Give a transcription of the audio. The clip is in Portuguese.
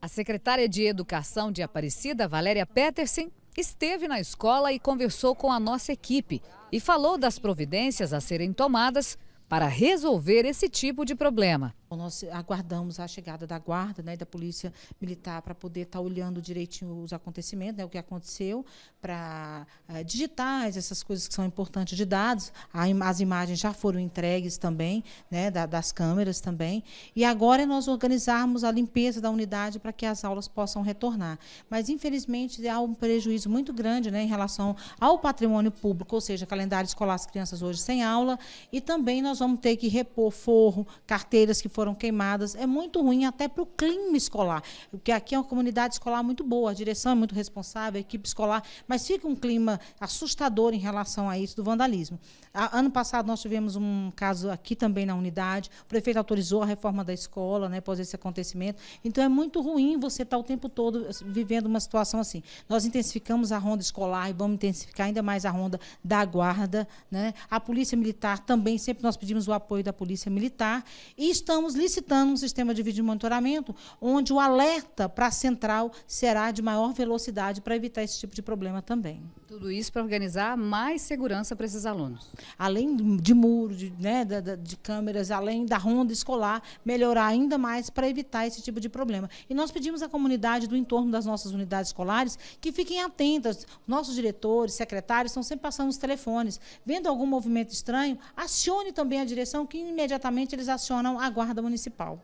A secretária de Educação de Aparecida, Valéria Petersen, esteve na escola e conversou com a nossa equipe e falou das providências a serem tomadas para resolver esse tipo de problema. Bom, nós aguardamos a chegada da guarda, né, da polícia militar, para poder estar tá olhando direitinho os acontecimentos, né, o que aconteceu, para é, eh, digitais, essas coisas que são importantes de dados. as imagens já foram entregues também, né, da, das câmeras também. E agora é nós organizarmos a limpeza da unidade para que as aulas possam retornar. Mas, infelizmente, há um prejuízo muito grande né, em relação ao patrimônio público, ou seja, calendário escolar, as crianças hoje sem aula, e também nós vamos ter que repor forro, carteiras que foram queimadas. É muito ruim até para o clima escolar, porque aqui é uma comunidade escolar muito boa, a direção é muito responsável, a equipe escolar, mas fica um clima assustador em relação a isso do vandalismo. ano passado nós tivemos um caso aqui também na unidade, o prefeito autorizou a reforma da escola, né, após esse acontecimento. Então é muito ruim você estar tá o tempo todo assim, vivendo uma situação assim. Nós intensificamos a ronda escolar e vamos intensificar ainda mais a ronda da guarda, né? A polícia militar também sempre nós pedimos o apoio da polícia militar e estamos estamos licitando um sistema de vídeo monitoramento onde o alerta para a central será de maior velocidade para evitar esse tipo de problema também. Tudo isso para organizar mais segurança para esses alunos. Além de muro, de, né, de, de câmeras, além da ronda escolar, melhorar ainda mais para evitar esse tipo de problema. E nós pedimos à comunidade do entorno das nossas unidades escolares que fiquem atentas. Nossos diretores, secretários estão sempre passando os telefones. Vendo algum movimento estranho, acione também a direção que imediatamente eles acionam a guarda Guarda Municipal.